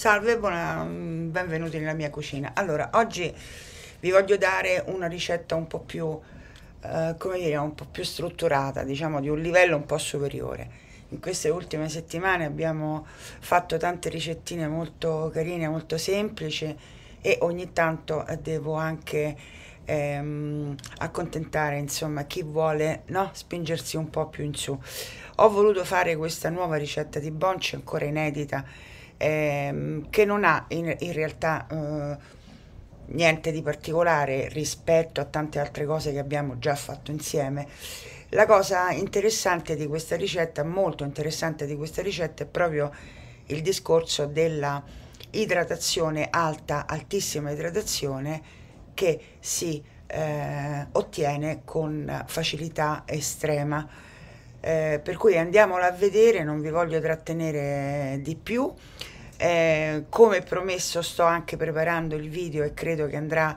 Salve, buona, mm, benvenuti nella mia cucina. Allora, oggi vi voglio dare una ricetta un po' più, eh, come dire, un po' più strutturata, diciamo di un livello un po' superiore. In queste ultime settimane abbiamo fatto tante ricettine molto carine, molto semplici e ogni tanto devo anche ehm, accontentare insomma chi vuole no? spingersi un po' più in su. Ho voluto fare questa nuova ricetta di bonci ancora inedita ehm, che non ha in, in realtà eh, niente di particolare rispetto a tante altre cose che abbiamo già fatto insieme. La cosa interessante di questa ricetta, molto interessante di questa ricetta, è proprio il discorso della idratazione alta, altissima idratazione che si eh, ottiene con facilità estrema. Eh, per cui andiamola a vedere, non vi voglio trattenere di più eh, come promesso sto anche preparando il video e credo che andrà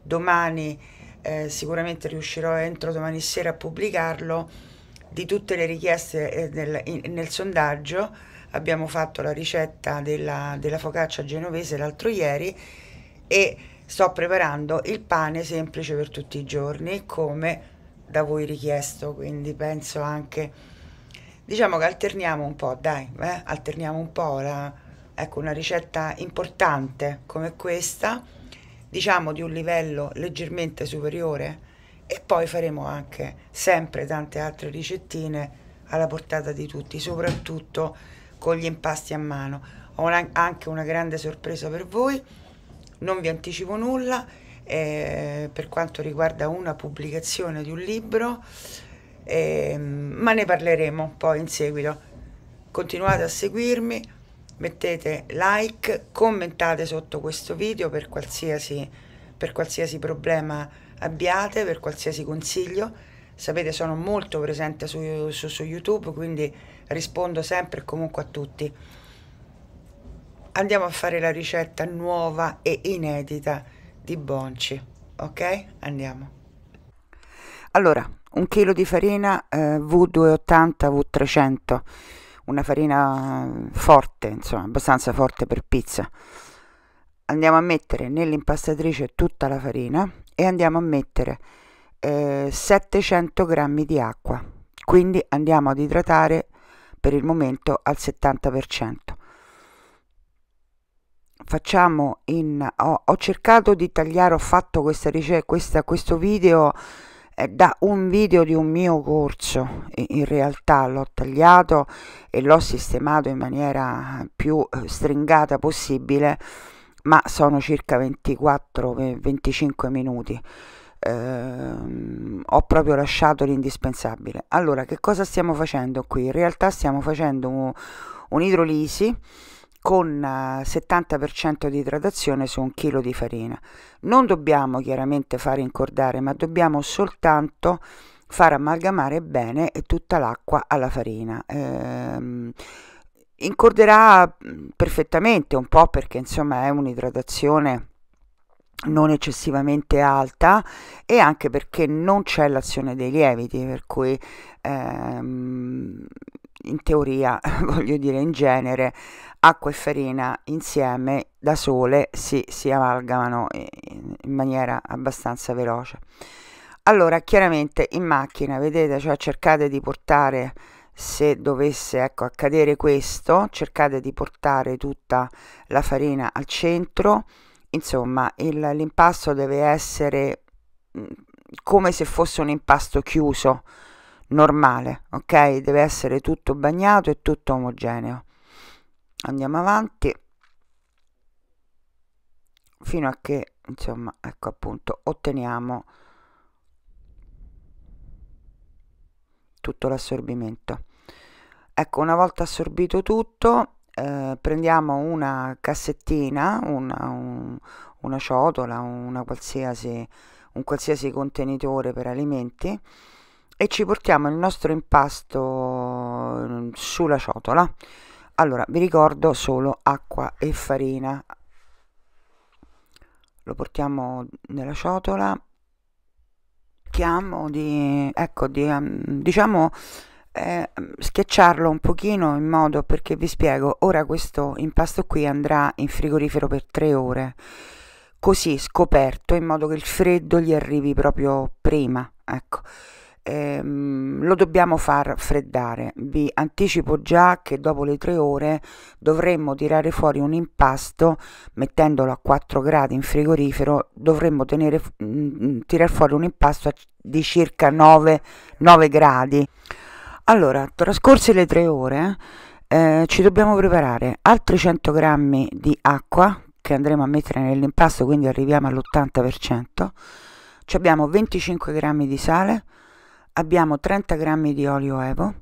domani, eh, sicuramente riuscirò entro domani sera a pubblicarlo, di tutte le richieste eh, nel sondaggio. Abbiamo fatto la ricetta della, della focaccia genovese l'altro ieri e sto preparando il pane semplice per tutti i giorni come da voi richiesto, quindi penso anche... Diciamo che alterniamo un po', dai, eh, alterniamo un po' la, ecco una ricetta importante come questa diciamo di un livello leggermente superiore e poi faremo anche sempre tante altre ricettine alla portata di tutti soprattutto con gli impasti a mano ho una, anche una grande sorpresa per voi non vi anticipo nulla eh, per quanto riguarda una pubblicazione di un libro eh, ma ne parleremo poi in seguito continuate a seguirmi mettete like, commentate sotto questo video per qualsiasi, per qualsiasi problema abbiate, per qualsiasi consiglio. Sapete sono molto presente su, su, su YouTube, quindi rispondo sempre e comunque a tutti. Andiamo a fare la ricetta nuova e inedita di Bonci, ok? Andiamo. Allora, un chilo di farina eh, V280 V300 una farina forte, insomma, abbastanza forte per pizza. Andiamo a mettere nell'impastatrice tutta la farina e andiamo a mettere eh, 700 g di acqua. Quindi andiamo ad idratare per il momento al 70%. Facciamo in ho, ho cercato di tagliare, ho fatto questa ricetta, questa, questo video da un video di un mio corso, in realtà l'ho tagliato e l'ho sistemato in maniera più eh, stringata possibile, ma sono circa 24-25 minuti. Ehm, ho proprio lasciato l'indispensabile. Allora, che cosa stiamo facendo qui? In realtà stiamo facendo un'idrolisi. Un con 70% eh, di idratazione su un chilo di farina. Non dobbiamo chiaramente far incordare, ma dobbiamo soltanto far amalgamare bene tutta l'acqua alla farina. Ehm, incorderà mm, perfettamente un po' perché insomma è un'idratazione non eccessivamente alta e anche perché non c'è l'azione dei lieviti, per cui ehm, in teoria, voglio dire in genere, acqua e farina insieme da sole si, si amalgamano in maniera abbastanza veloce allora chiaramente in macchina vedete cioè cercate di portare se dovesse ecco accadere questo cercate di portare tutta la farina al centro insomma l'impasto deve essere mm, come se fosse un impasto chiuso normale ok deve essere tutto bagnato e tutto omogeneo andiamo avanti fino a che insomma ecco appunto otteniamo tutto l'assorbimento ecco una volta assorbito tutto eh, prendiamo una cassettina una, un, una ciotola una qualsiasi, un qualsiasi contenitore per alimenti e ci portiamo il nostro impasto mm, sulla ciotola allora vi ricordo solo acqua e farina lo portiamo nella ciotola cerchiamo di ecco di ehm, diciamo eh, schiacciarlo un pochino in modo perché vi spiego ora questo impasto qui andrà in frigorifero per tre ore così scoperto in modo che il freddo gli arrivi proprio prima ecco ehm, lo dobbiamo far freddare. Vi anticipo già che dopo le tre ore dovremmo tirare fuori un impasto mettendolo a 4 gradi in frigorifero, dovremmo tenere, mh, mm, mm, tirar fuori un impasto di circa 9, 9 gradi. Allora, trascorse le tre ore eh, ci dobbiamo preparare altri 100 grammi di acqua che andremo a mettere nell'impasto, quindi arriviamo all'80%. Ci abbiamo 25 grammi di sale, abbiamo 30 g di olio evo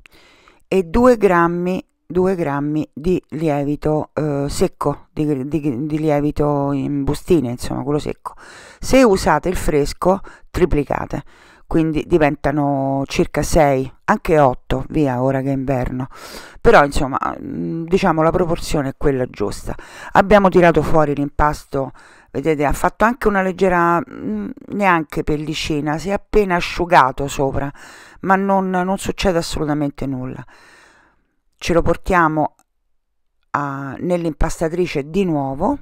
e 2 grammi, 2 grammi di lievito eh, secco, di, di, di, lievito in bustine, insomma quello secco. Se usate il fresco triplicate, quindi diventano circa 6, anche 8, via, ora che è inverno. Però insomma, mm, diciamo la proporzione è quella giusta. Abbiamo tirato fuori l'impasto vedete ha fatto anche una leggera mm, neanche pellicina si è appena asciugato sopra ma non, non succede assolutamente nulla ce lo portiamo nell'impastatrice di nuovo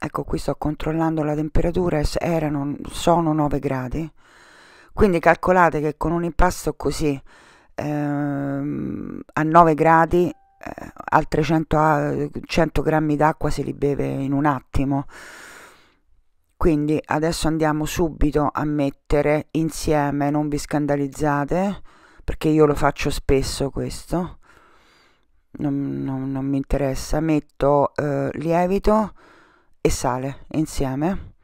ecco qui sto controllando la temperatura erano sono 9 gradi quindi calcolate che con un impasto così ehm, a 9 gradi eh, altre 100, 100 grammi d'acqua se li beve in un attimo quindi adesso andiamo subito a mettere insieme non vi scandalizzate perché io lo faccio spesso questo non, non, non mi interessa metto eh, lievito e sale insieme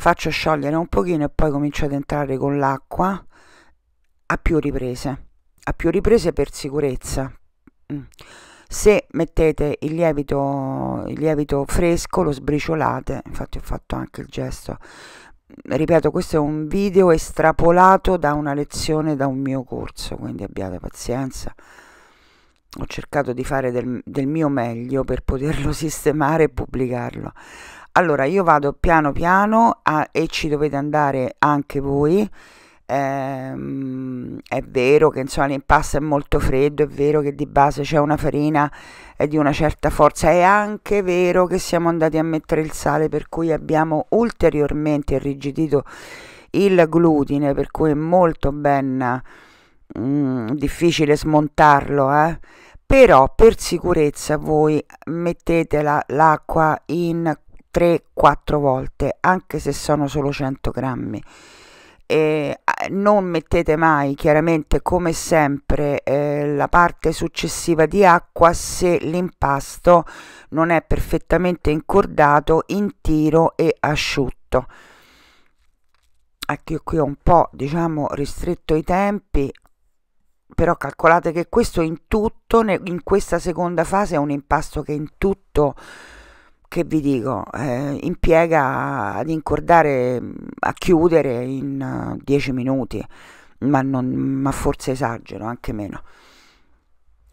faccio sciogliere un pochino e poi comincio ad entrare con l'acqua a più riprese a più riprese per sicurezza mm. se mettete il lievito, il lievito fresco lo sbriciolate infatti ho fatto anche il gesto ripeto questo è un video estrapolato da una lezione da un mio corso quindi abbiate pazienza ho cercato di fare del, del mio meglio per poterlo sistemare e pubblicarlo allora io vado piano piano a, e ci dovete andare anche voi ehm, è vero che insomma l'impasto è molto freddo è vero che di base c'è una farina eh, di una certa forza è anche vero che siamo andati a mettere il sale per cui abbiamo ulteriormente irrigidito il glutine per cui è molto ben mh, mm, difficile smontarlo eh? però per sicurezza voi mettete l'acqua la, in 3-4 volte, anche se sono solo 100 grammi. E non mettete mai chiaramente come sempre eh, la parte successiva di acqua se l'impasto non è perfettamente incordato in tiro e asciutto anche ecco, qui ho un po' diciamo ristretto i tempi però calcolate che questo in tutto in questa seconda fase è un impasto che in tutto che vi dico, eh, impiega ad incordare, mm, a chiudere in 10 eh, minuti, ma, non, ma forse esagero, anche meno.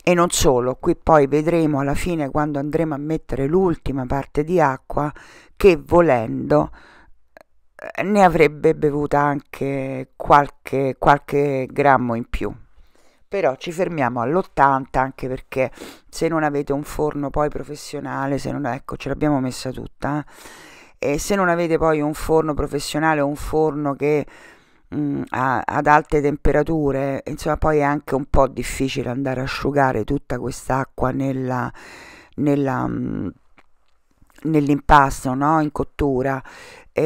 E non solo, qui poi vedremo alla fine quando andremo a mettere l'ultima parte di acqua che volendo eh, ne avrebbe bevuta anche qualche, qualche grammo in più però ci fermiamo all'80 anche perché se non avete un forno poi professionale, se non, ecco ce l'abbiamo messa tutta, eh. e se non avete poi un forno professionale o un forno che mh, mm, ha, ad alte temperature, insomma poi è anche un po' difficile andare a asciugare tutta quest'acqua nella... nella mh, mm, nell'impasto, no? in cottura, e,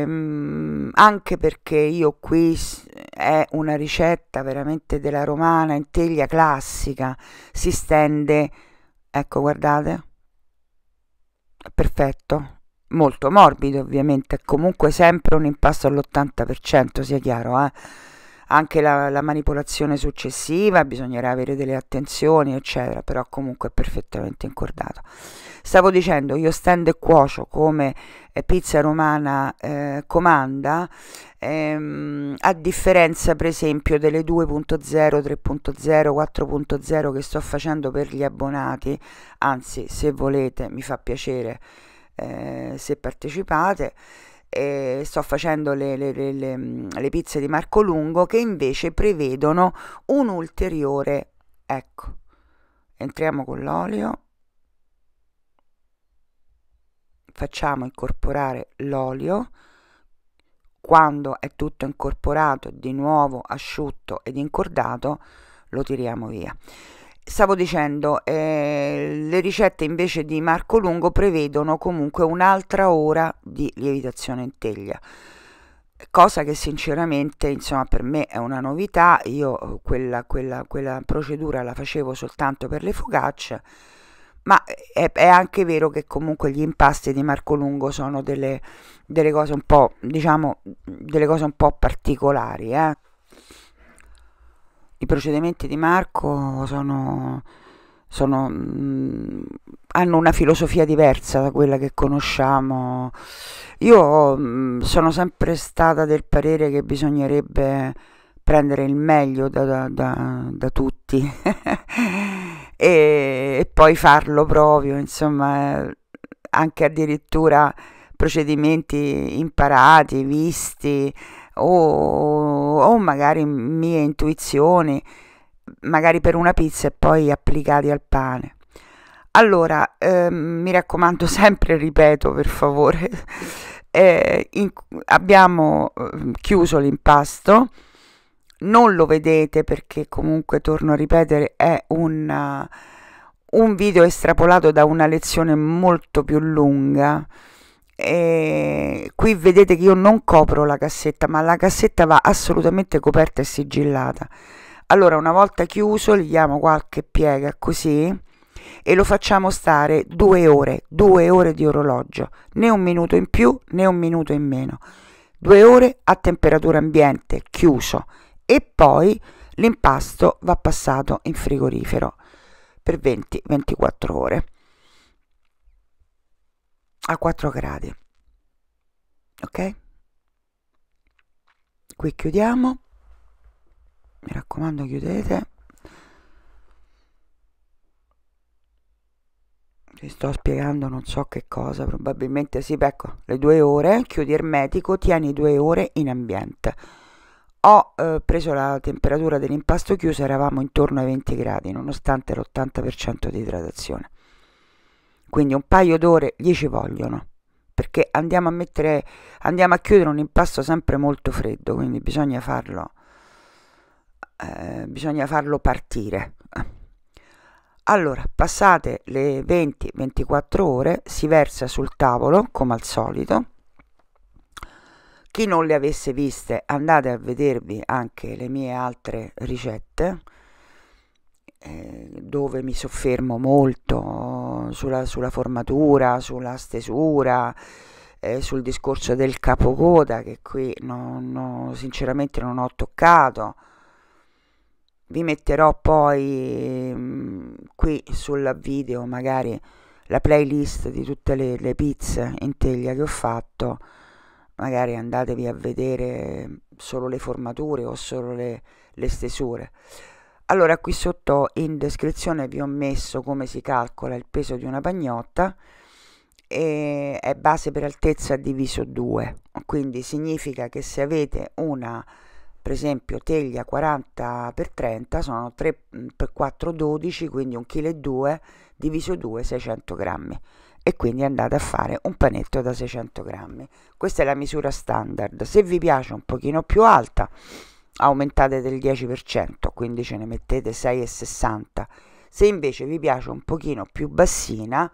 ehm, anche perché io qui è una ricetta veramente della romana in teglia classica, si stende, ecco guardate, perfetto, molto morbido ovviamente, è comunque sempre un impasto all'80%, sia chiaro, eh? anche la, la manipolazione successiva, bisognerà avere delle attenzioni, eccetera, però comunque è perfettamente incordato. Stavo dicendo, io stand e cuocio come eh, pizza romana eh, comanda, ehm, a differenza per esempio delle 2.0, 3.0, 4.0 che sto facendo per gli abbonati, anzi se volete mi fa piacere eh, se partecipate eh, sto facendo le, le, le, mm, le, pizze di Marco Lungo che invece prevedono un ulteriore ecco entriamo con l'olio facciamo incorporare l'olio quando è tutto incorporato di nuovo asciutto ed incordato lo tiriamo via stavo dicendo, eh, le ricette invece di Marco Lungo prevedono comunque un'altra ora di lievitazione in teglia, cosa che sinceramente insomma, per me è una novità, io eh, quella, quella, quella procedura la facevo soltanto per le focacce, ma è, è, anche vero che comunque gli impasti di Marco Lungo sono delle, delle cose un po', diciamo, delle cose un po' particolari, eh? i procedimenti di Marco sono, sono, mm, hanno una filosofia diversa da quella che conosciamo. Io mm, sono sempre stata del parere che bisognerebbe prendere il meglio da, da, da, da tutti e, e, poi farlo proprio, insomma, anche addirittura procedimenti imparati, visti, o, o magari mie intuizioni, magari per una pizza e poi applicati al pane. Allora, ehm, mi raccomando sempre, ripeto per favore, eh, in, abbiamo ehm, chiuso l'impasto, non lo vedete perché comunque, torno a ripetere, è un, uh, un video estrapolato da una lezione molto più lunga eh, qui vedete che io non copro la cassetta ma la cassetta va assolutamente coperta e sigillata allora una volta chiuso gli diamo qualche piega così e lo facciamo stare due ore due ore di orologio né un minuto in più né un minuto in meno due ore a temperatura ambiente chiuso e poi l'impasto va passato in frigorifero per 20-24 ore a 4 gradi ok qui chiudiamo mi raccomando chiudete vi sto spiegando non so che cosa probabilmente sì beh, ecco le due ore chiudi ermetico tieni due ore in ambiente ho eh, preso la temperatura dell'impasto chiuso eravamo intorno ai 20 gradi nonostante l'80% di idratazione quindi un paio d'ore gli ci vogliono perché andiamo a mettere andiamo a chiudere un impasto sempre molto freddo quindi bisogna farlo eh, bisogna farlo partire allora passate le 20-24 ore si versa sul tavolo come al solito chi non le avesse viste andate a vedervi anche le mie altre ricette eh, dove mi soffermo molto sulla, sulla formatura, sulla stesura, eh, sul discorso del capocoda che qui non, non, sinceramente non ho toccato. Vi metterò poi mh, mm, qui sul video magari la playlist di tutte le, le pizze in teglia che ho fatto, magari andatevi a vedere solo le formature o solo le, le stesure allora qui sotto in descrizione vi ho messo come si calcola il peso di una pagnotta e è base per altezza diviso 2 quindi significa che se avete una per esempio teglia 40 x 30 sono 3 x 4 12 quindi 1,2 kg diviso 2 600 grammi e quindi andate a fare un panetto da 600 grammi questa è la misura standard se vi piace un pochino più alta aumentate del 10%, quindi ce ne mettete 6,60. Se invece vi piace un pochino più bassina,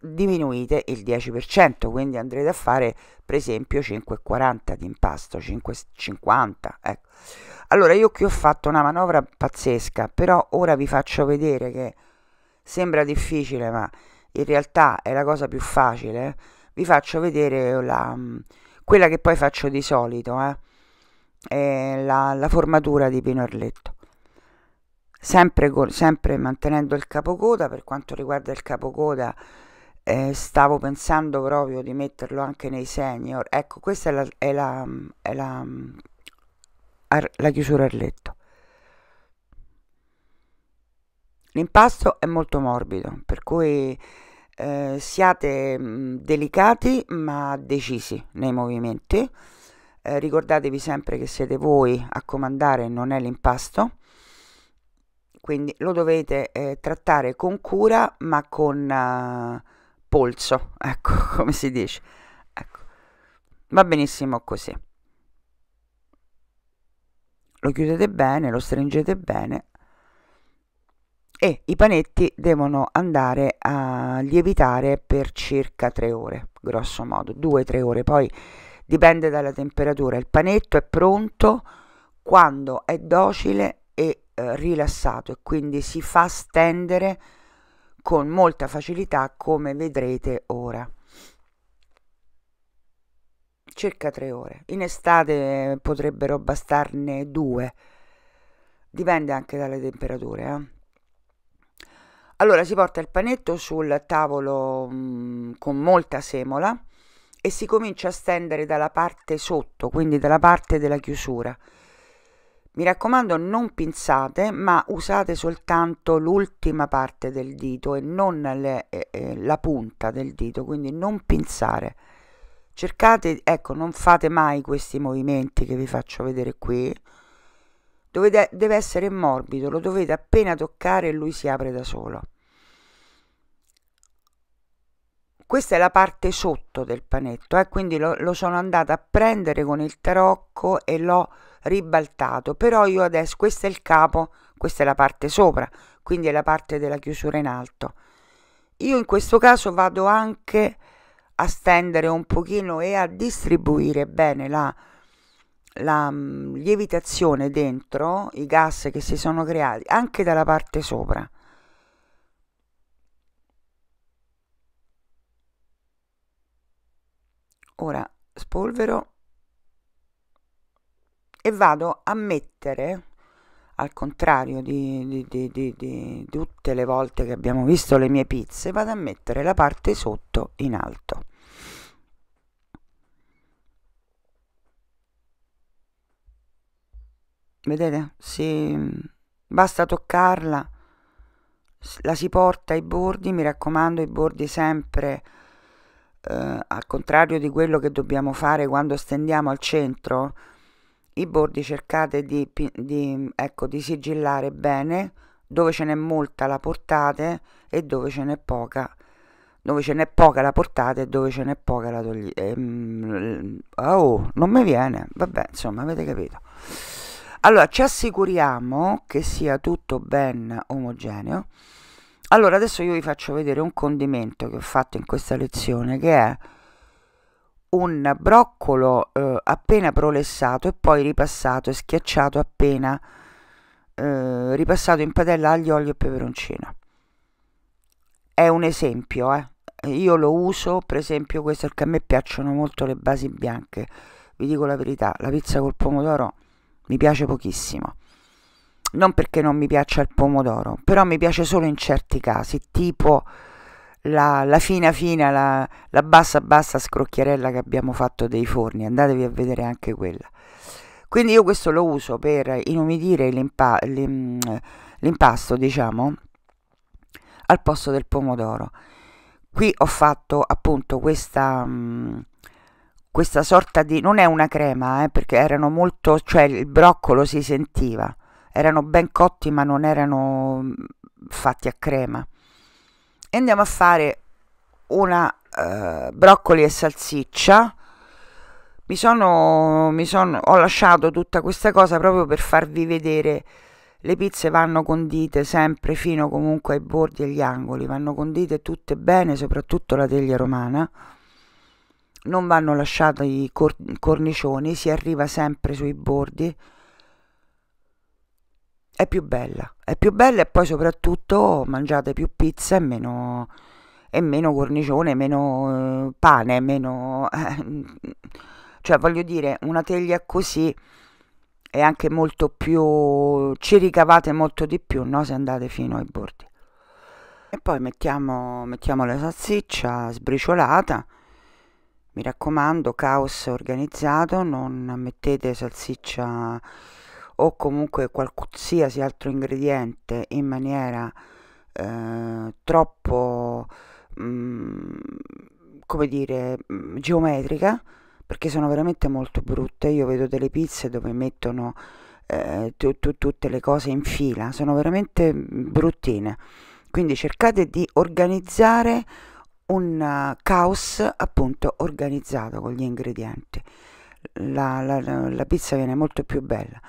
diminuite il 10%, quindi andrete a fare per esempio 5,40 di impasto, 5,50. Ecco. Allora io qui ho fatto una manovra pazzesca, però ora vi faccio vedere che sembra difficile, ma in realtà è la cosa più facile. Vi faccio vedere la, quella che poi faccio di solito, eh eh, la, la, formatura di Pino Arletto. Sempre, col, sempre mantenendo il capocoda, per quanto riguarda il capocoda eh, stavo pensando proprio di metterlo anche nei senior. Ecco, questa è la, è la, è la, ar, la chiusura Arletto. L'impasto è molto morbido, per cui eh, siate delicati ma decisi nei movimenti eh, ricordatevi sempre che siete voi a comandare, non è l'impasto, quindi lo dovete eh, trattare con cura ma con eh, polso, ecco come si dice. Ecco. Va benissimo così. Lo chiudete bene, lo stringete bene e i panetti devono andare a lievitare per circa 3 ore, grosso modo, 2-3 ore, poi dipende dalla temperatura. Il panetto è pronto quando è docile e eh, rilassato e quindi si fa stendere con molta facilità come vedrete ora circa tre ore in estate potrebbero bastarne due dipende anche dalle temperature eh. allora si porta il panetto sul tavolo mh, mm, con molta semola e si comincia a stendere dalla parte sotto, quindi dalla parte della chiusura. Mi raccomando non pinzate ma usate soltanto l'ultima parte del dito e non le, eh, eh la punta del dito, quindi non pinzare. Cercate, ecco, non fate mai questi movimenti che vi faccio vedere qui. Dovete, deve essere morbido, lo dovete appena toccare e lui si apre da solo. questa è la parte sotto del panetto, eh, quindi lo, lo, sono andata a prendere con il tarocco e l'ho ribaltato, però io adesso, questo è il capo, questa è la parte sopra, quindi è la parte della chiusura in alto. Io in questo caso vado anche a stendere un pochino e a distribuire bene la, la mm, lievitazione dentro, i gas che si sono creati, anche dalla parte sopra. ora spolvero e vado a mettere al contrario di, di, di, di, tutte le volte che abbiamo visto le mie pizze vado a mettere la parte sotto in alto vedete si basta toccarla la si porta ai bordi mi raccomando i bordi sempre eh, al contrario di quello che dobbiamo fare quando stendiamo al centro, i bordi cercate di, di, ecco, di sigillare bene dove ce n'è molta la portate e dove ce n'è poca dove ce n'è poca la portate e dove ce n'è poca la togliete ehm, oh non mi viene vabbè insomma avete capito allora ci assicuriamo che sia tutto ben omogeneo allora, adesso io vi faccio vedere un condimento che ho fatto in questa lezione, che è un broccolo eh, appena prolessato e poi ripassato e schiacciato appena, eh, ripassato in padella aglio, olio e peperoncino. È un esempio, eh. Io lo uso, per esempio, questo perché a me piacciono molto le basi bianche. Vi dico la verità, la pizza col pomodoro mi piace pochissimo non perché non mi piaccia il pomodoro, però mi piace solo in certi casi, tipo la, la fina fina, la, la, bassa bassa scrocchiarella che abbiamo fatto dei forni, andatevi a vedere anche quella. Quindi io questo lo uso per inumidire l'impa, l'im, l'impasto, diciamo, al posto del pomodoro. Qui ho fatto appunto questa... Mh, questa sorta di non è una crema eh, perché erano molto cioè il broccolo si sentiva erano ben cotti ma non erano mm, fatti a crema e andiamo a fare una eh, broccoli e salsiccia mi sono, mi sono ho lasciato tutta questa cosa proprio per farvi vedere le pizze vanno condite sempre fino comunque ai bordi e agli angoli vanno condite tutte bene soprattutto la teglia romana non vanno lasciati i cornicioni si arriva sempre sui bordi è più bella, è più bella e poi soprattutto mangiate più pizza e meno, e meno cornicione, meno eh, pane, meno... Eh, cioè voglio dire, una teglia così è anche molto più... ci ricavate molto di più, no? Se andate fino ai bordi. E poi mettiamo, mettiamo la salsiccia sbriciolata, mi raccomando, caos organizzato, non mettete salsiccia o comunque qualsiasi altro ingrediente in maniera eh, troppo, mh, mm, come dire, mm, geometrica, perché sono veramente molto brutte. Io vedo delle pizze dove mettono eh, tu, tu, tutte le cose in fila, sono veramente mm, bruttine. Quindi cercate di organizzare un eh, caos appunto organizzato con gli ingredienti. La, la, la, pizza viene molto più bella.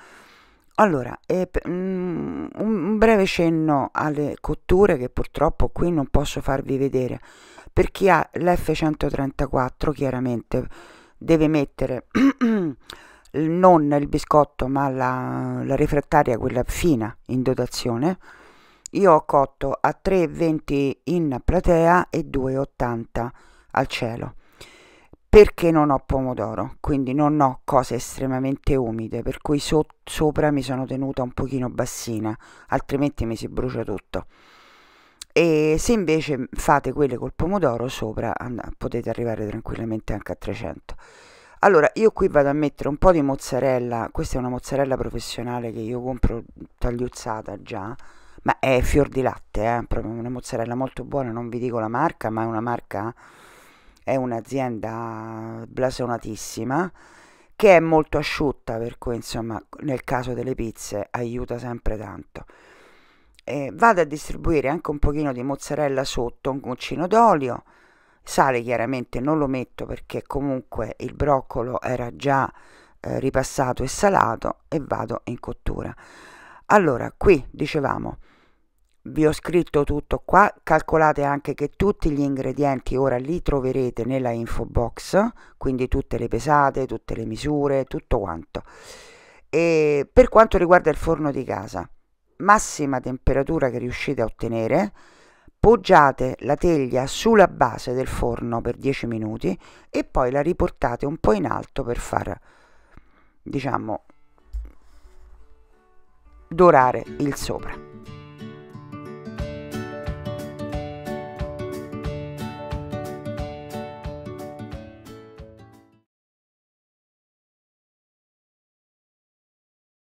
Allora, eh, mm, un breve cenno alle cotture che purtroppo qui non posso farvi vedere. Per chi ha l'F134 chiaramente deve mettere non il biscotto ma la, la refrattaria, quella fina in dotazione. Io ho cotto a 3,20 in platea e 2,80 al cielo perché non ho pomodoro, quindi non ho cose estremamente umide, per cui so sopra mi sono tenuta un pochino bassina, altrimenti mi si brucia tutto. E se invece fate quelle col pomodoro sopra potete arrivare tranquillamente anche a 300. Allora, io qui vado a mettere un po' di mozzarella, questa è una mozzarella professionale che io compro tagliuzzata già, ma è fior di latte, eh? proprio una mozzarella molto buona, non vi dico la marca, ma è una marca è un'azienda blasonatissima che è molto asciutta per cui insomma nel caso delle pizze aiuta sempre tanto e vado a distribuire anche un pochino di mozzarella sotto un goccino d'olio sale chiaramente non lo metto perché comunque il broccolo era già eh, ripassato e salato e vado in cottura allora qui dicevamo vi ho scritto tutto qua, calcolate anche che tutti gli ingredienti ora li troverete nella info box, quindi tutte le pesate, tutte le misure, tutto quanto. E per quanto riguarda il forno di casa, massima temperatura che riuscite a ottenere, poggiate la teglia sulla base del forno per 10 minuti e poi la riportate un po' in alto per far, diciamo, dorare il sopra.